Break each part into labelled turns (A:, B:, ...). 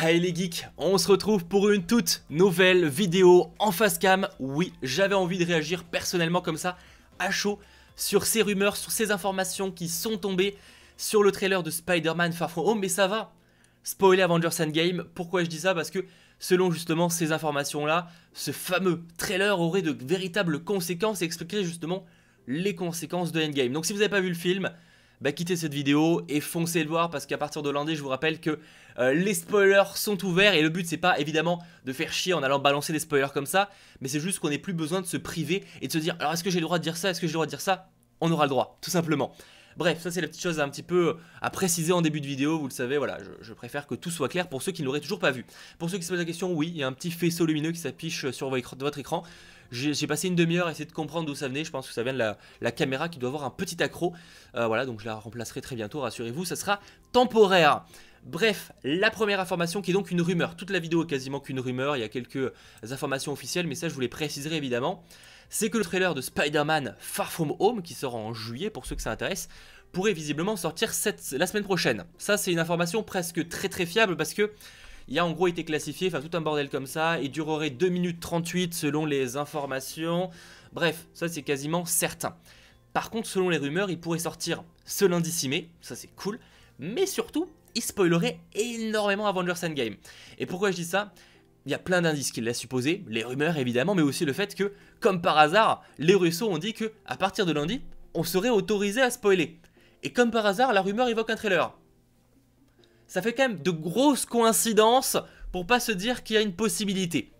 A: Hey les geeks, on se retrouve pour une toute nouvelle vidéo en face cam. Oui, j'avais envie de réagir personnellement comme ça, à chaud, sur ces rumeurs, sur ces informations qui sont tombées sur le trailer de Spider-Man Far From Home, mais ça va spoiler Avengers Endgame. Pourquoi je dis ça Parce que selon justement ces informations-là, ce fameux trailer aurait de véritables conséquences et expliquerait justement les conséquences de Endgame. Donc si vous n'avez pas vu le film, bah, quittez cette vidéo et foncez le voir parce qu'à partir de lundi, je vous rappelle que euh, les spoilers sont ouverts et le but c'est pas évidemment de faire chier en allant balancer des spoilers comme ça, mais c'est juste qu'on n'ait plus besoin de se priver et de se dire alors est-ce que j'ai le droit de dire ça, est-ce que j'ai le droit de dire ça On aura le droit, tout simplement. Bref, ça c'est la petite chose un petit peu euh, à préciser en début de vidéo, vous le savez, voilà, je, je préfère que tout soit clair pour ceux qui ne l'auraient toujours pas vu. Pour ceux qui se posent la question, oui, il y a un petit faisceau lumineux qui s'affiche sur votre écran. J'ai passé une demi-heure à essayer de comprendre d'où ça venait. Je pense que ça vient de la, caméra qui doit avoir un petit accro. Euh, voilà, donc je la remplacerai très bientôt, rassurez-vous, ça sera temporaire. Bref, la première information qui est donc une rumeur. Toute la vidéo est quasiment qu'une rumeur, il y a quelques informations officielles, mais ça je vous les préciserai évidemment. C'est que le trailer de Spider-Man Far From Home, qui sort en juillet pour ceux que ça intéresse, pourrait visiblement sortir cette, la semaine prochaine. Ça c'est une information presque très très fiable parce que il a en gros été classifié, enfin tout un bordel comme ça, il durerait 2 minutes 38 selon les informations. Bref, ça c'est quasiment certain. Par contre, selon les rumeurs, il pourrait sortir ce lundi 6 mai, ça c'est cool, mais surtout, il spoilerait énormément Avengers Endgame. Et pourquoi je dis ça il y a plein d'indices qui l'a supposé, les rumeurs évidemment, mais aussi le fait que, comme par hasard, les ruisseaux ont dit que, à partir de lundi, on serait autorisé à spoiler. Et comme par hasard, la rumeur évoque un trailer ça fait quand même de grosses coïncidences pour pas se dire qu'il y a une possibilité.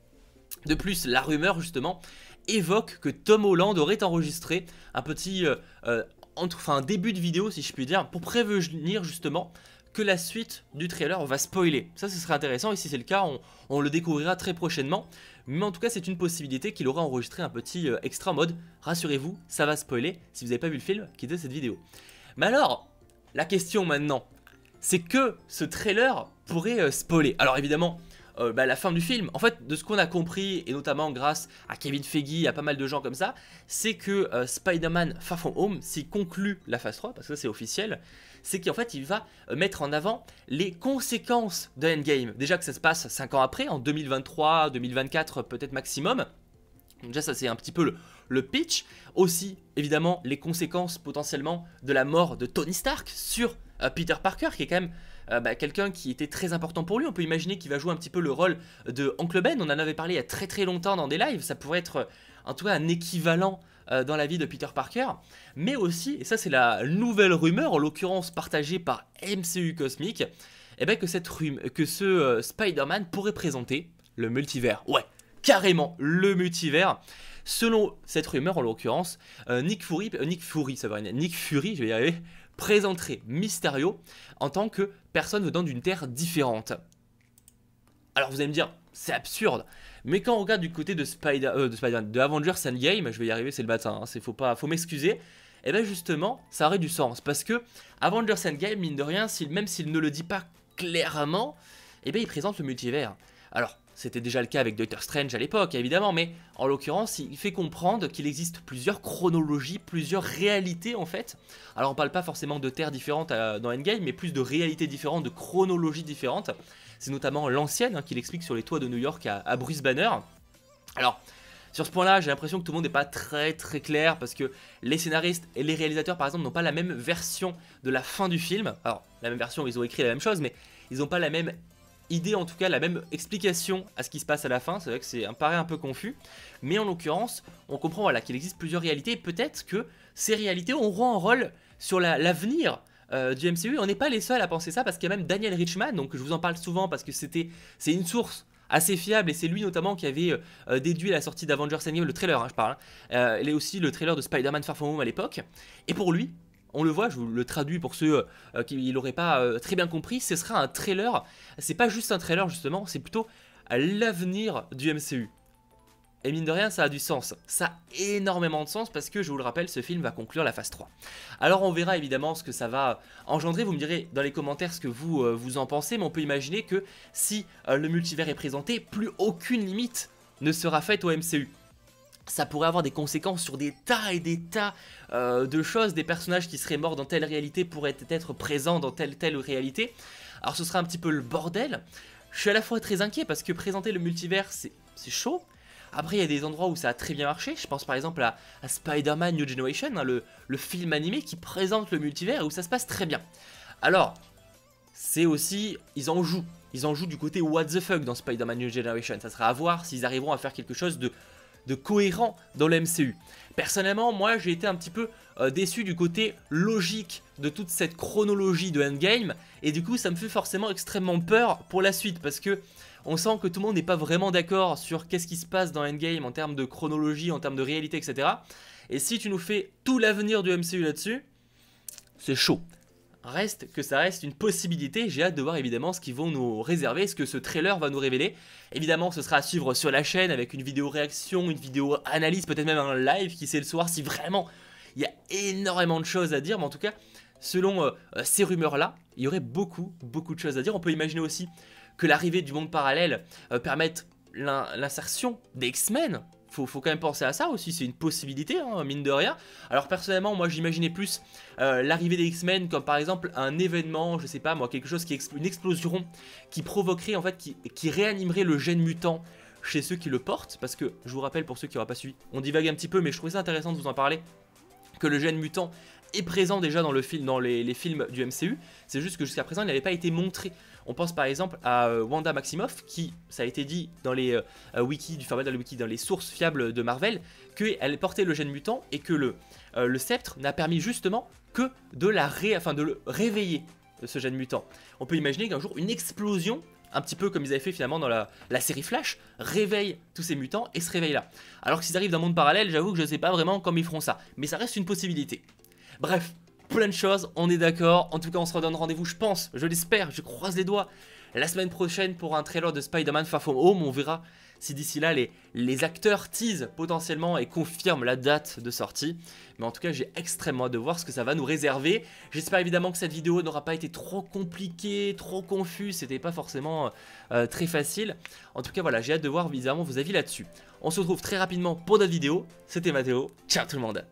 A: De plus, la rumeur justement évoque que Tom Holland aurait enregistré un petit euh, euh, enfin un début de vidéo si je puis dire pour prévenir justement que la suite du trailer va spoiler. Ça, ce serait intéressant et si c'est le cas, on, le découvrira très prochainement. Mais en tout cas, c'est une possibilité qu'il aura enregistré un petit euh, extra mode. Rassurez-vous, ça va spoiler si vous n'avez pas vu le film qui de cette vidéo. Mais alors, la question maintenant, c'est que ce trailer pourrait euh, spoiler. Alors évidemment, euh, bah, la fin du film, en fait, de ce qu'on a compris, et notamment grâce à Kevin Feige, à pas mal de gens comme ça, c'est que euh, Spider-Man Far From Home, s'il conclut la phase 3, parce que c'est officiel, c'est qu'en fait il va mettre en avant les conséquences de Endgame. Déjà que ça se passe 5 ans après, en 2023, 2024 peut-être maximum, déjà ça c'est un petit peu le, pitch. Aussi évidemment les conséquences potentiellement de la mort de Tony Stark sur euh, Peter Parker qui est quand même euh, bah, quelqu'un qui était très important pour lui. On peut imaginer qu'il va jouer un petit peu le rôle de Uncle Ben. On en avait parlé il y a très très longtemps dans des lives. Ça pourrait être euh, en tout cas un équivalent dans la vie de Peter Parker. Mais aussi, et ça c'est la nouvelle rumeur, en l'occurrence partagée par MCU Cosmic, et eh ben, que, cette rume, que ce Spider-Man pourrait présenter le multivers. Ouais, carrément le multivers. Selon cette rumeur, en l'occurrence, euh, Nick Fury, euh, Nick Fury, ça veut Nick Fury, je vais y arriver, présenterait Mysterio en tant que personne venant d'une terre différente. Alors vous allez me dire, c'est absurde. Mais quand on regarde du côté de Spider, euh, de, Spider de Avengers Endgame, je vais y arriver, c'est le matin, hein, faut pas, faut m'excuser. Et eh bien justement, ça aurait du sens parce que Avengers Endgame, mine de rien, même s'il ne le dit pas clairement, et eh bien il présente le multivers. Alors c'était déjà le cas avec Doctor Strange à l'époque, évidemment, mais en l'occurrence, il fait comprendre qu'il existe plusieurs chronologies, plusieurs réalités en fait. Alors on ne parle pas forcément de terres différentes euh, dans Endgame, mais plus de réalités différentes, de chronologies différentes. C'est notamment l'ancienne hein, qu'il explique sur les toits de New York à Bruce Banner. Alors, sur ce point-là, j'ai l'impression que tout le monde n'est pas très très clair parce que les scénaristes et les réalisateurs, par exemple, n'ont pas la même version de la fin du film. Alors, la même version, ils ont écrit la même chose, mais ils n'ont pas la même idée, en tout cas la même explication à ce qui se passe à la fin. C'est vrai que c'est un paraît un peu confus, mais en l'occurrence, on comprend voilà, qu'il existe plusieurs réalités peut-être que ces réalités auront un rôle sur l'avenir. Euh, du MCU, on n'est pas les seuls à penser ça parce qu'il y a même Daniel Richman, donc je vous en parle souvent parce que c'était c'est une source assez fiable et c'est lui notamment qui avait euh, euh, déduit la sortie d'Avengers Endgame, le trailer hein, je parle, hein. il est aussi le trailer de Spider-Man Far From Home à l'époque, et pour lui, on le voit, je vous le traduis pour ceux euh, qui l'auraient pas euh, très bien compris, ce sera un trailer. C'est pas juste un trailer justement, c'est plutôt l'avenir du MCU. Et mine de rien, ça a du sens. Ça a énormément de sens parce que, je vous le rappelle, ce film va conclure la phase 3. Alors on verra évidemment ce que ça va engendrer. Vous me direz dans les commentaires ce que vous, euh, vous en pensez, mais on peut imaginer que si le multivers est présenté, plus aucune limite ne sera faite au MCU ça pourrait avoir des conséquences sur des tas et des tas euh, de choses, des personnages qui seraient morts dans telle réalité pourraient être présents dans telle telle réalité. Alors ce sera un petit peu le bordel. Je suis à la fois très inquiet parce que présenter le multivers, c'est chaud. Après, il y a des endroits où ça a très bien marché. Je pense par exemple à, Spider-Man New Generation, hein, le, film animé qui présente le multivers et où ça se passe très bien. Alors, c'est aussi, ils en jouent. Ils en jouent du côté what the fuck dans Spider-Man New Generation. Ça sera à voir s'ils arriveront à faire quelque chose de de cohérent dans le MCU. Personnellement, moi, j'ai été un petit peu euh, déçu du côté logique de toute cette chronologie de Endgame, et du coup, ça me fait forcément extrêmement peur pour la suite, parce que on sent que tout le monde n'est pas vraiment d'accord sur qu'est-ce qui se passe dans Endgame en termes de chronologie, en termes de réalité, etc. Et si tu nous fais tout l'avenir du MCU là-dessus, c'est chaud reste que ça reste une possibilité. J'ai hâte de voir évidemment ce qu'ils vont nous réserver, ce que ce trailer va nous révéler. Évidemment, ce sera à suivre sur la chaîne avec une vidéo réaction, une vidéo analyse, peut-être même un live qui sait le soir si vraiment il y a énormément de choses à dire. Mais en tout cas, selon euh, euh, ces rumeurs-là, il y aurait beaucoup, beaucoup de choses à dire. On peut imaginer aussi que l'arrivée du monde parallèle euh, permette l'insertion des X-Men faut, quand même penser à ça aussi, c'est une possibilité, hein, mine de rien. Alors personnellement, moi j'imaginais plus euh, l'arrivée des X-Men comme par exemple un événement, je sais pas moi, quelque chose qui une explosion qui provoquerait en fait, qui, qui réanimerait le gène mutant chez ceux qui le portent, parce que je vous rappelle pour ceux qui n'auraient pas suivi, on divague un petit peu, mais je trouvais ça intéressant de vous en parler, que le gène mutant est présent déjà dans, le film, dans les, films du MCU, c'est juste que jusqu'à présent il n'avait pas été montré. On pense par exemple à euh, Wanda Maximoff, qui, ça a été dit dans les euh, euh, du dans les dans les sources fiables de Marvel, qu'elle portait le gène mutant et que le, le sceptre n'a permis justement que de, la ré, de le réveiller, ce gène mutant. On peut imaginer qu'un jour une explosion un petit peu comme ils avaient fait finalement dans la, série Flash, réveille tous ces mutants et se réveille là. Alors que s'ils arrivent un monde parallèle, j'avoue que je ne sais pas vraiment comment ils feront ça, mais ça reste une possibilité. Bref, plein de choses, on est d'accord. En tout cas, on se redonne rendez-vous, je pense, je l'espère, je croise les doigts, la semaine prochaine pour un trailer de Spider-Man Far From Home. On verra si d'ici là, les, acteurs teasent potentiellement et confirment la date de sortie. Mais en tout cas, j'ai extrêmement hâte de voir ce que ça va nous réserver. J'espère évidemment que cette vidéo n'aura pas été trop compliquée, trop confuse. C'était pas forcément euh, euh, très facile. En tout cas, voilà, j'ai hâte de voir bizarrement vos avis là-dessus. On se retrouve très rapidement pour d'autres vidéos. C'était Mathéo. Ciao tout le monde